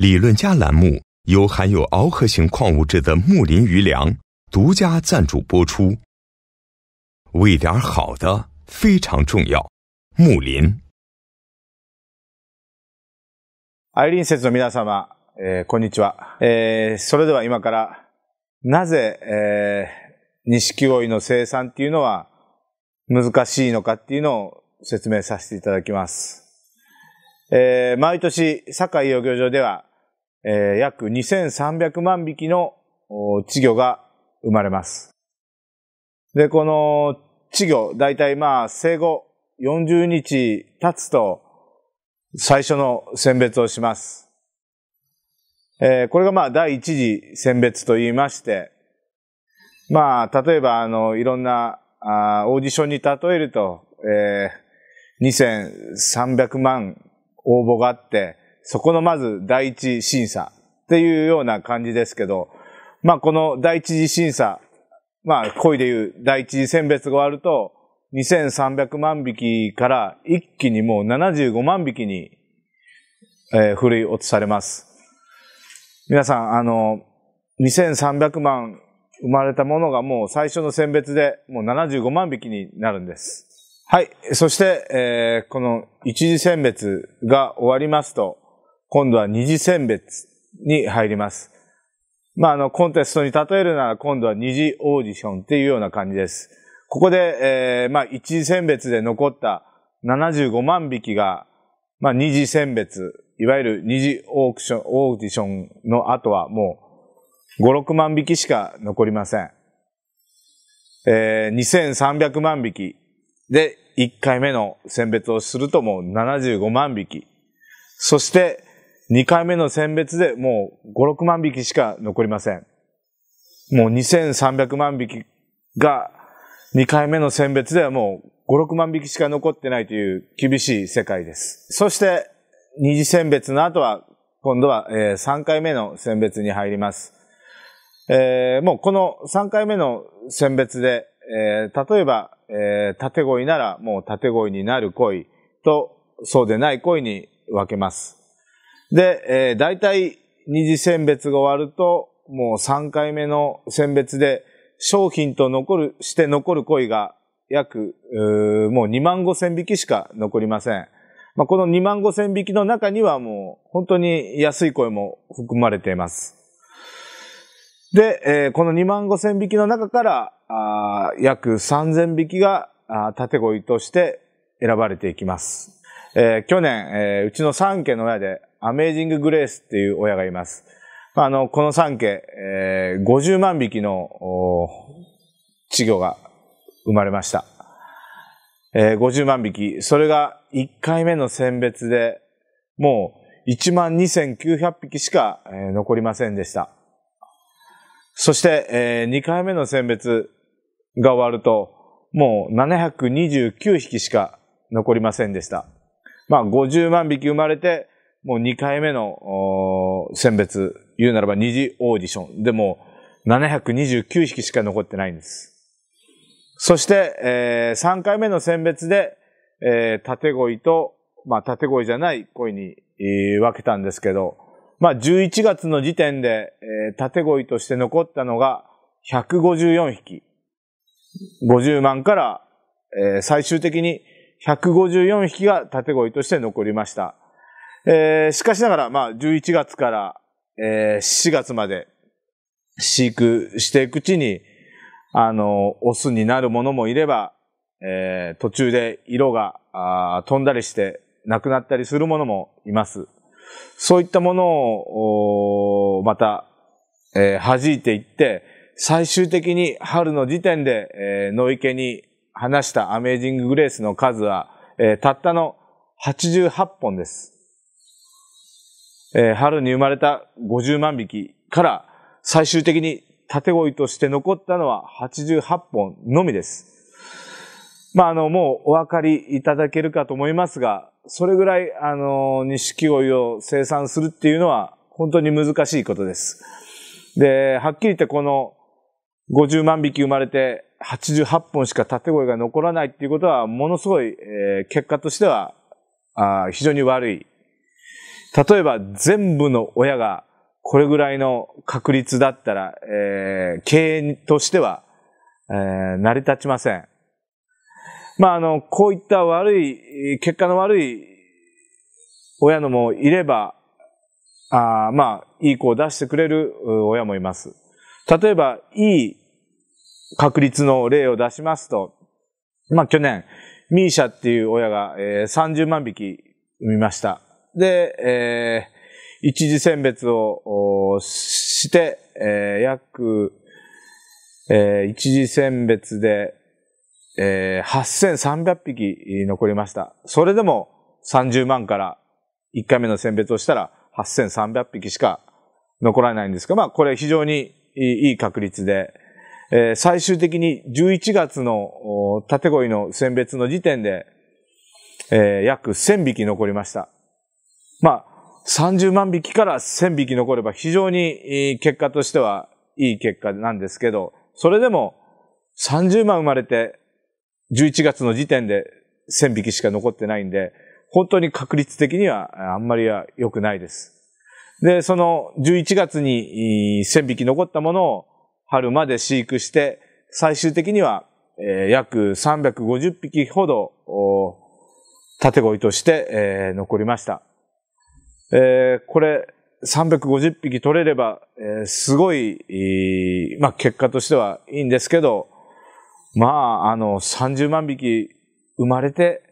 理论家栏目由含有螯合型矿物质的木林鱼粮独家赞助播出，喂点好的非常重要。木林。アイリン説の皆様、えこんにちは。えそれでは今からなぜえ錦鯉の生産っていうのは難しいのかっていうのを説明させていただきます。え毎年酒井養魚場ではえー、約2300万匹の稚魚が生まれます。で、この稚魚、だいたいまあ生後40日経つと最初の選別をします。えー、これがまあ第一次選別と言いまして、まあ例えばあのいろんなあオーディションに例えると、えー、2300万応募があって、そこのまず第一審査っていうような感じですけど、まあこの第一次審査、まあ恋でいう第一次選別が終わると、2300万匹から一気にもう75万匹に、えー、振り落とされます。皆さん、あの、2300万生まれたものがもう最初の選別でもう75万匹になるんです。はい。そして、えー、この一次選別が終わりますと、今度は二次選別に入ります。まあ、あの、コンテストに例えるなら今度は二次オーディションっていうような感じです。ここで、えー、まあ、一次選別で残った75万匹が、まあ、二次選別、いわゆる二次オークション、オーディションの後はもう5、6万匹しか残りません。えー、2300万匹で1回目の選別をするともう75万匹。そして、2回目の選別でもう5、6万匹しか残りません。もう2300万匹が2回目の選別ではもう5、6万匹しか残ってないという厳しい世界です。そして二次選別の後は今度は3回目の選別に入ります。えー、もうこの3回目の選別で、えー、例えば、えー、縦恋ならもう縦恋になる恋とそうでない恋に分けます。で、えー、大体二次選別が終わると、もう3回目の選別で、商品と残る、して残る鯉が約、うもう2万5千匹しか残りません。まあ、この2万5千匹の中にはもう本当に安い声も含まれています。で、えー、この2万5千匹の中から、あ約3千匹が縦鯉として選ばれていきます。えー、去年、えー、うちの3家の親でアメージング・グレースっていう親がいます。あ、の、この3家、えー、50万匹の稚魚が生まれました。えー、50万匹。それが1回目の選別で、もう12,900匹しか、えー、残りませんでした。そして、えー、2回目の選別が終わると、もう729匹しか残りませんでした。まあ、50万匹生まれて、もう2回目の選別、言うならば二次オーディションでも729匹しか残ってないんです。そして、えー、3回目の選別で、えー、縦恋と、まあ、縦恋じゃない恋に、えー、分けたんですけど、まあ、11月の時点で、えー、縦恋として残ったのが154匹。50万から、えー、最終的に154匹が縦恋として残りました。えー、しかしながら、まあ、11月から、えー、4月まで飼育していくうちに、あの、オスになるものもいれば、えー、途中で色が飛んだりして亡くなったりするものもいます。そういったものを、また、えー、弾いていって、最終的に春の時点で、えー、野池に放したアメージンググレースの数は、えー、たったの88本です。えー、春に生まれた50万匹から最終的に縦鯉として残ったのは88本のみです。まあ、あの、もうお分かりいただけるかと思いますが、それぐらい、あの、錦鯉を生産するっていうのは本当に難しいことです。で、はっきり言ってこの50万匹生まれて88本しか縦鯉が残らないっていうことは、ものすごい、えー、結果としてはあ、非常に悪い例えば全部の親がこれぐらいの確率だったら、えー、経営としては、えー、成り立ちません。まあ、あの、こういった悪い、結果の悪い親のもいれば、あまあ、いい子を出してくれる親もいます。例えば、いい確率の例を出しますと、まあ、去年、ミーシャっていう親が、えー、30万匹産みました。で、えー、一次選別をして、えー、約、えー、一次選別で、えー、8300匹残りました。それでも30万から1回目の選別をしたら8300匹しか残らないんですが、まあこれ非常にいい確率で、えー、最終的に11月の縦恋の選別の時点で、えー、約1000匹残りました。まあ、30万匹から1000匹残れば非常に結果としてはいい結果なんですけど、それでも30万生まれて11月の時点で1000匹しか残ってないんで、本当に確率的にはあんまりは良くないです。で、その11月に1000匹残ったものを春まで飼育して、最終的には約350匹ほど縦鯉として残りました。えー、これ、350匹取れれば、えー、すごい、まあ、結果としてはいいんですけど、まあ、あの、30万匹生まれて、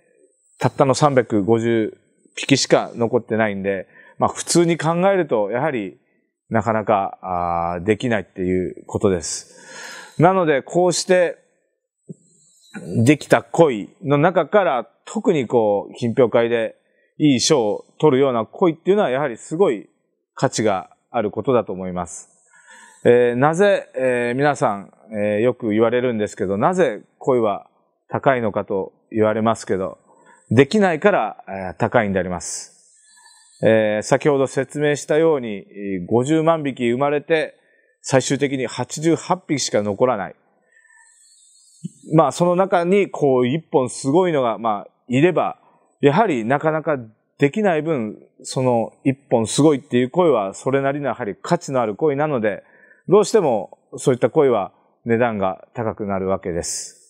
たったの350匹しか残ってないんで、まあ、普通に考えると、やはり、なかなか、あできないっていうことです。なので、こうして、できた恋の中から、特にこう、品評会でいい賞を取るような恋っていうのはやはりすごい価値があることだと思います。えー、なぜ、えー、皆さん、えー、よく言われるんですけど、なぜ恋は高いのかと言われますけど、できないから、え高いんであります。え先ほど説明したように、50万匹生まれて、最終的に88匹しか残らない。まあ、その中に、こう、一本すごいのが、まあ、いれば、やはりなかなかできない分、その一本すごいっていう声は、それなりのやはり価値のある声なので、どうしてもそういった声は値段が高くなるわけです。